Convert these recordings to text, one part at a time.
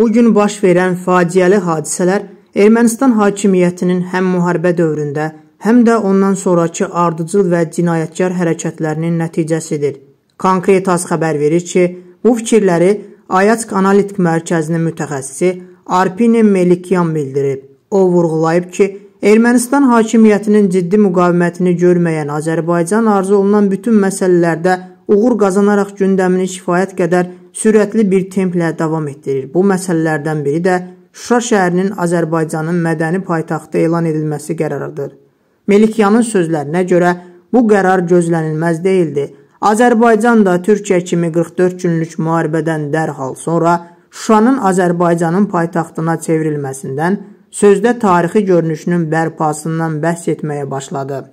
O gün baş verən faciəli hadisələr Ermənistan hakimiyyətinin həm müharibə dövründə, həm də ondan sonrakı ardıcıl və cinayətkar hərəkətlərinin nəticəsidir. Konkretaz xəbər verir ki, bu fikirləri Ayatsk Analitik Mərkəzinin mütəxəssisi Arpine Melikyan bildirib. O vurğulayıb ki, Ermənistan hakimiyyətinin ciddi müqavimətini görməyən Azərbaycan arzu olunan bütün məsələlərdə uğur qazanaraq gündəmini kifayət qədər sürətli bir templə davam etdirir. Bu məsələlərdən biri də Şuşa şəhərinin Azərbaycanın mədəni paytaxtı elan edilməsi qərarıdır. Melikyanın sözlərinə görə bu qərar gözlənilməz deyildi. Azərbaycan da Türkiyə kimi 44 günlük müharibədən dərhal sonra Şuşanın Azərbaycanın paytaxtına çevrilməsindən, sözdə tarixi görünüşünün bərpasından bəhs etməyə başladı.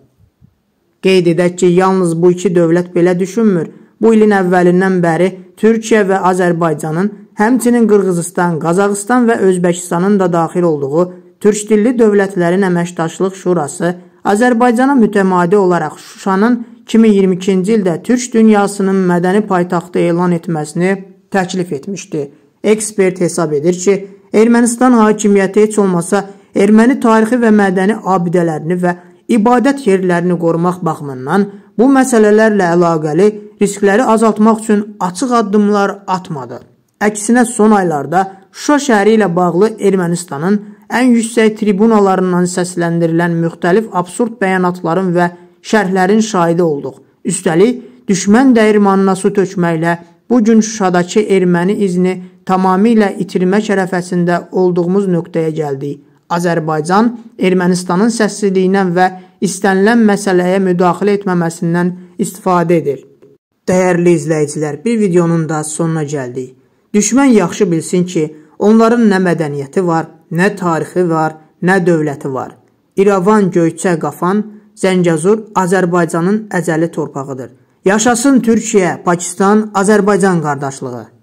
Qeyd edək ki, yalnız bu iki dövlət belə düşünmür bu ilin əvvəlindən bəri Türkiyə və Azərbaycanın, həmçinin Qırğızistan, Qazaxıstan və Özbəkistanın da daxil olduğu Türk dilli dövlətlərin əməkdaşlıq şurası Azərbaycana mütəmadi olaraq Şuşanın 2022-ci ildə Türk dünyasının mədəni paytaxtı elan etməsini təklif etmişdi. Ekspert hesab edir ki, Ermənistan hakimiyyəti heç olmasa erməni tarixi və mədəni abidələrini və ibadət yerlərini qorumaq baxımından bu məsələlərlə əlaqəli riskləri azaltmaq üçün açıq addımlar atmadı. Əksinə son aylarda Şuşa şəhəri ilə bağlı Ermənistanın ən yüksək tribunalarından səsləndirilən müxtəlif absurd bəyanatların və şərhlərin şahidi olduq. Üstəlik, düşmən dəyirmanına su tökməklə bu gün Şuşadakı erməni izni tamamilə itirmə şərəfəsində olduğumuz nöqtəyə gəldik. Azərbaycan Ermənistanın səssizliyindən və istənilən məsələyə müdaxilə etməməsindən istifadə edir. Dəyərli izləyicilər, bir videonun da sonuna gəldik. Düşmən yaxşı bilsin ki, onların nə mədəniyyəti var, nə tarixi var, nə dövləti var. İrəvan göyçə qafan, Zəngəzur Azərbaycanın əzəli torpağıdır. Yaşasın Türkiyə, Pakistan, Azərbaycan qardaşlığı.